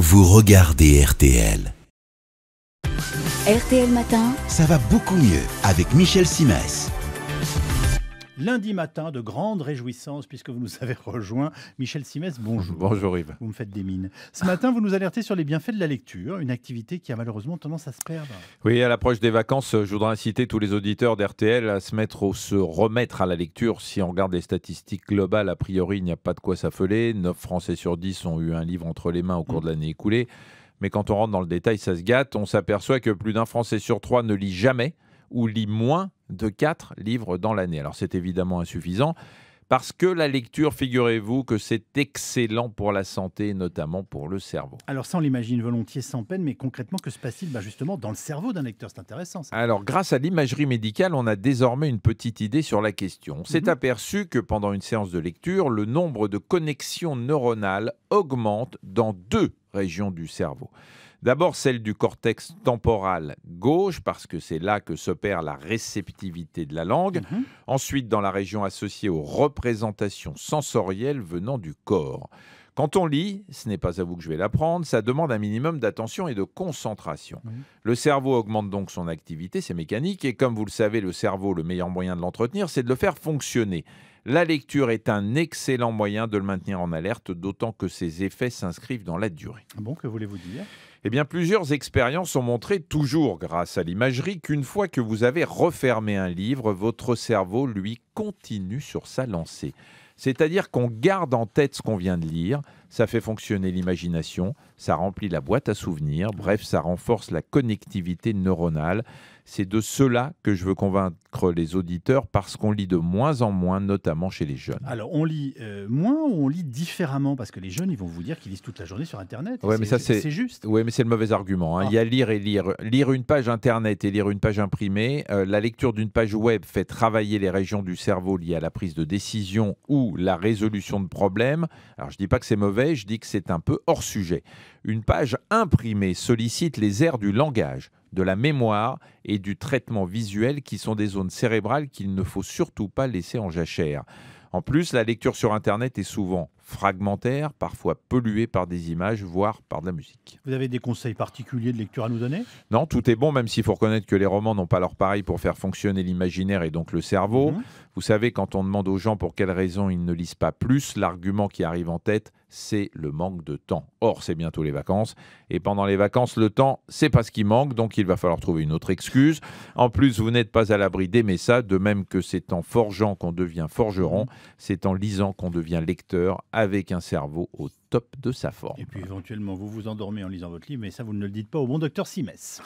vous regardez RTL. RTL Matin, ça va beaucoup mieux avec Michel Simès. Lundi matin, de grandes réjouissances puisque vous nous avez rejoint. Michel Simès, bonjour. Bonjour Yves. Vous me faites des mines. Ce matin, vous nous alertez sur les bienfaits de la lecture, une activité qui a malheureusement tendance à se perdre. Oui, à l'approche des vacances, je voudrais inciter tous les auditeurs d'RTL à se mettre ou se remettre à la lecture. Si on regarde les statistiques globales, a priori, il n'y a pas de quoi s'affoler. 9 Français sur 10 ont eu un livre entre les mains au cours de mm. l'année écoulée. Mais quand on rentre dans le détail, ça se gâte. On s'aperçoit que plus d'un Français sur trois ne lit jamais ou lit moins de 4 livres dans l'année. Alors c'est évidemment insuffisant parce que la lecture, figurez-vous que c'est excellent pour la santé, notamment pour le cerveau. Alors ça, on l'imagine volontiers sans peine, mais concrètement, que se passe-t-il bah, justement dans le cerveau d'un lecteur C'est intéressant. Alors grâce à l'imagerie médicale, on a désormais une petite idée sur la question. On s'est mhm. aperçu que pendant une séance de lecture, le nombre de connexions neuronales augmente dans deux régions du cerveau. D'abord celle du cortex temporal gauche, parce que c'est là que s'opère la réceptivité de la langue. Mhm. Ensuite, dans la région associée aux représentations sensorielles venant du corps. Quand on lit, ce n'est pas à vous que je vais l'apprendre, ça demande un minimum d'attention et de concentration. Le cerveau augmente donc son activité, ses mécaniques. et comme vous le savez, le cerveau, le meilleur moyen de l'entretenir, c'est de le faire fonctionner. La lecture est un excellent moyen de le maintenir en alerte, d'autant que ses effets s'inscrivent dans la durée. Ah bon, que voulez-vous dire eh bien, plusieurs expériences ont montré, toujours grâce à l'imagerie, qu'une fois que vous avez refermé un livre, votre cerveau, lui, continue sur sa lancée. C'est-à-dire qu'on garde en tête ce qu'on vient de lire, ça fait fonctionner l'imagination, ça remplit la boîte à souvenirs, bref, ça renforce la connectivité neuronale. C'est de cela que je veux convaincre les auditeurs parce qu'on lit de moins en moins, notamment chez les jeunes. Alors, on lit euh, moins ou on lit différemment Parce que les jeunes, ils vont vous dire qu'ils lisent toute la journée sur Internet. Oui, mais c'est juste. Oui, mais c'est le mauvais argument. Hein. Ah. Il y a lire et lire. Lire une page Internet et lire une page imprimée. Euh, la lecture d'une page web fait travailler les régions du cerveau liées à la prise de décision ou la résolution de problèmes. Alors, je ne dis pas que c'est mauvais, je dis que c'est un peu hors sujet. Une page imprimée sollicite les aires du langage de la mémoire et du traitement visuel qui sont des zones cérébrales qu'il ne faut surtout pas laisser en jachère. En plus, la lecture sur Internet est souvent fragmentaire, parfois polluée par des images, voire par de la musique. Vous avez des conseils particuliers de lecture à nous donner Non, tout est bon, même s'il faut reconnaître que les romans n'ont pas leur pareil pour faire fonctionner l'imaginaire et donc le cerveau. Mhm. Vous savez, quand on demande aux gens pour quelles raisons ils ne lisent pas plus, l'argument qui arrive en tête, c'est le manque de temps. Or, c'est bientôt les vacances. Et pendant les vacances, le temps, c'est pas ce qui manque. Donc, il va falloir trouver une autre excuse. En plus, vous n'êtes pas à l'abri d'aimer ça. De même que c'est en forgeant qu'on devient forgeron. Mmh. C'est en lisant qu'on devient lecteur avec un cerveau au top de sa forme. Et puis, éventuellement, vous vous endormez en lisant votre livre. Mais ça, vous ne le dites pas au bon docteur Simès.